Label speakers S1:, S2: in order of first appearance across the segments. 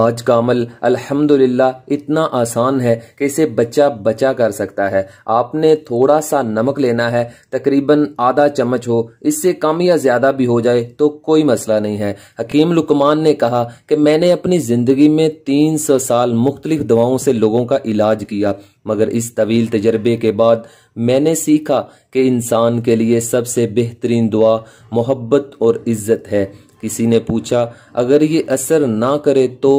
S1: आज का अमल अल्हम्दुलिल्लाह इतना आसान है कि इसे बच्चा बचा कर सकता है आपने थोड़ा सा नमक लेना है तकरीबन आधा चम्मच हो इससे कम या ज़्यादा भी हो जाए तो कोई मसला नहीं है हकीम लुकमान ने कहा कि मैंने अपनी ज़िंदगी में तीन सौ साल मुख्तलिफ दवाओं से लोगों का इलाज किया मगर इस तवील तजर्बे के बाद मैंने सीखा कि इंसान के लिए सबसे बेहतरीन दुआ मोहब्बत और इज़्ज़त है किसी ने पूछा अगर ये असर ना करे तो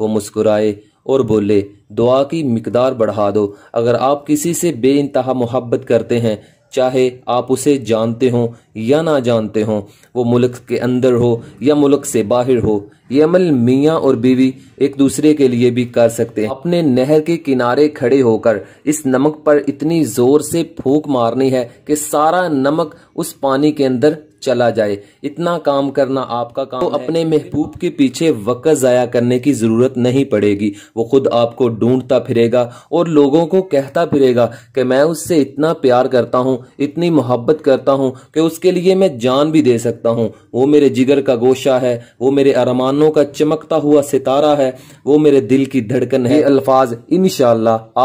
S1: वो मुस्कुराए और बोले दुआ की मकदार बढ़ा दो अगर आप किसी से बे मोहब्बत करते हैं चाहे आप उसे जानते हों या ना जानते हों वो मुल्क के अंदर हो या मुल्क से बाहर हो ये अमल मियाँ और बीवी एक दूसरे के लिए भी कर सकते हैं अपने नहर के किनारे खड़े होकर इस नमक पर इतनी जोर से फूक मारनी है कि सारा नमक उस पानी के अंदर चला जाए इतना काम करना आपका काम तो अपने महबूब के पीछे वक़्त ज़ाया करने की ज़रूरत नहीं पड़ेगी वो खुद आपको ढूंढता फिरेगा और लोगों को कहता फिरेगा कि मैं उससे इतना प्यार करता हूँ इतनी मोहब्बत करता हूँ कि उसके उसके लिए मैं जान भी दे सकता हूँ वो मेरे जिगर का गोशा है वो मेरे अरमानों का चमकता हुआ सितारा है वो मेरे दिल की धड़कन है अल्फाज इन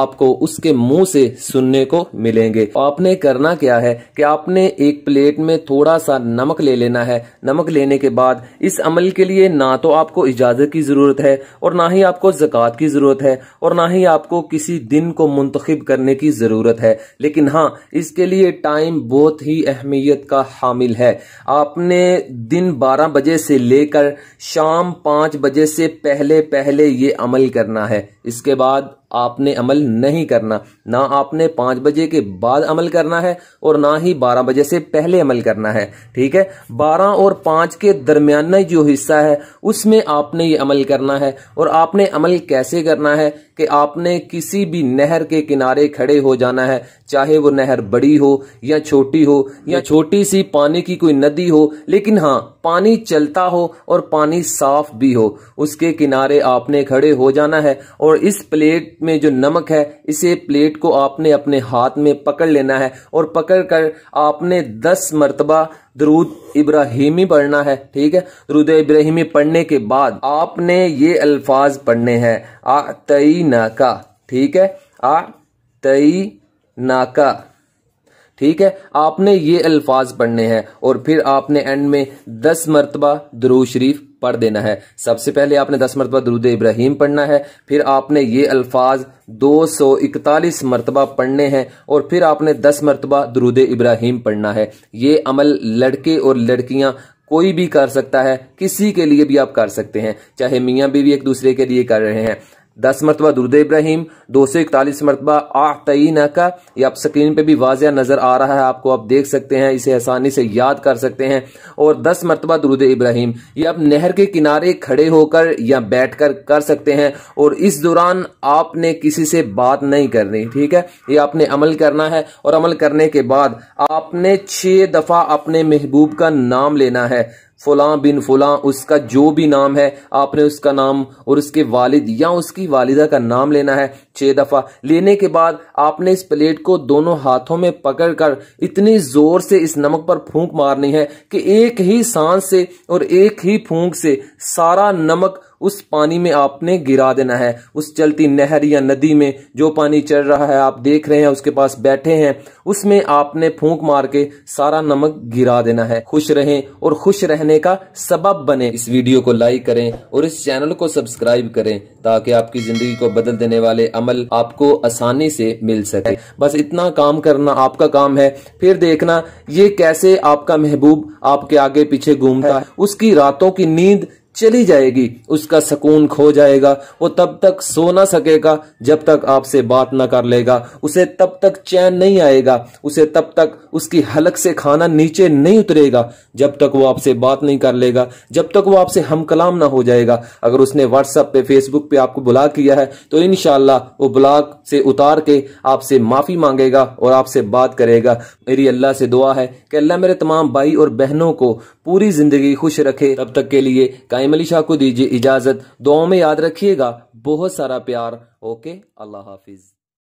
S1: आपको उसके मुंह से सुनने को मिलेंगे आपने करना क्या है कि आपने एक प्लेट में थोड़ा सा नमक ले लेना है नमक लेने के बाद इस अमल के लिए ना तो आपको इजाजत की जरूरत है और ना ही आपको जक़ात की जरूरत है और ना ही आपको किसी दिन को मुंतखब करने की जरूरत है लेकिन हाँ इसके लिए टाइम बहुत ही अहमियत का हामिल है आपने दिन 12 बजे से लेकर शाम 5 बजे से पहले पहले ये अमल करना है इसके बाद आपने अमल नहीं करना ना आपने पांच बजे के बाद अमल करना है और ना ही बारह बजे से पहले अमल करना है ठीक है बारह और पांच के दरमियाना जो हिस्सा है उसमें आपने ये अमल करना है और आपने अमल कैसे करना है कि आपने किसी भी नहर के किनारे खड़े हो जाना है चाहे वो नहर बड़ी हो या छोटी हो या छोटी सी पानी की कोई नदी हो लेकिन हाँ पानी चलता हो और पानी साफ भी हो उसके किनारे आपने खड़े हो जाना है और इस प्लेट में जो नमक है इसे प्लेट को आपने अपने हाथ में पकड़ लेना है और पकड़ कर आपने दस मरतबा दरूद इब्राहिमी पढ़ना है ठीक है दरूद इब्राहिमी पढ़ने के बाद आपने ये अल्फाज पढ़ने हैं आ तई नाका ठीक है आ तई नाका ठीक है आपने ये अल्फाज पढ़ने हैं और फिर आपने एंड में दस मरतबा दरू शरीफ पढ़ देना है सबसे पहले आपने दस मरतबा दरुद इब्राहिम पढ़ना है फिर आपने ये अल्फाज दो सौ इकतालीस मरतबा पढ़ने हैं और फिर आपने दस मरतबा दरुद इब्राहिम पढ़ना है ये अमल लड़के और लड़कियां कोई भी कर सकता है किसी के लिए भी आप कर सकते हैं चाहे मियाँ बीवी एक दूसरे के लिए कर रहे हैं दस मरतबा दुरुद इब्राहिम दो सौ इकतालीस मरतबा आतना का यह आप स्क्रीन पे भी वाजिया नज़र आ रहा है आपको आप देख सकते हैं इसे आसानी से याद कर सकते हैं और दस मरतबा दुरुद इब्राहिम यह आप नहर के किनारे खड़े होकर या बैठ कर कर सकते हैं और इस दौरान आपने किसी से बात नहीं करनी ठीक है ये आपने अमल करना है और अमल करने के बाद आपने छः दफ़ा अपने महबूब का नाम लेना है फलां बिन फलां उसका जो भी नाम है आपने उसका नाम और उसके वालिद या उसकी वालिदा का नाम लेना है छह दफ़ा लेने के बाद आपने इस प्लेट को दोनों हाथों में पकड़कर इतनी ज़ोर से इस नमक पर फूंक मारनी है कि एक ही सांस से और एक ही फूंक से सारा नमक उस पानी में आपने गिरा देना है उस चलती नहर या नदी में जो पानी चल रहा है आप देख रहे हैं उसके पास बैठे हैं उसमें आपने फूंक मार के सारा नमक गिरा देना है खुश रहें और खुश रहने का सबब बने इस वीडियो को लाइक करें और इस चैनल को सब्सक्राइब करें ताकि आपकी जिंदगी को बदल देने वाले अमल आपको आसानी से मिल सके बस इतना काम करना आपका काम है फिर देखना ये कैसे आपका महबूब आपके आगे पीछे घूमता है उसकी रातों की नींद चली जाएगी उसका सुकून खो जाएगा वो तब तक सो ना सकेगा जब तक आपसे बात ना कर लेगा उसे तब तक चैन नहीं आएगा उसे तब तक उसकी हलक से खाना नीचे नहीं उतरेगा जब तक वो आपसे बात नहीं कर लेगा जब तक वो आपसे हम कलाम ना हो जाएगा अगर उसने व्हाट्सअप पे फेसबुक पे आपको ब्लॉक किया है तो इन वो ब्लॉक से उतार के आपसे माफ़ी मांगेगा और आपसे बात करेगा मेरी अल्लाह से दुआ है कि अल्लाह मेरे तमाम भाई और बहनों को पूरी जिंदगी खुश रखे तब तक के लिए नाइम अली शाह को दीजिए इजाज़त दुआओं में याद रखिएगा बहुत सारा प्यार ओके अल्लाह हाफिज़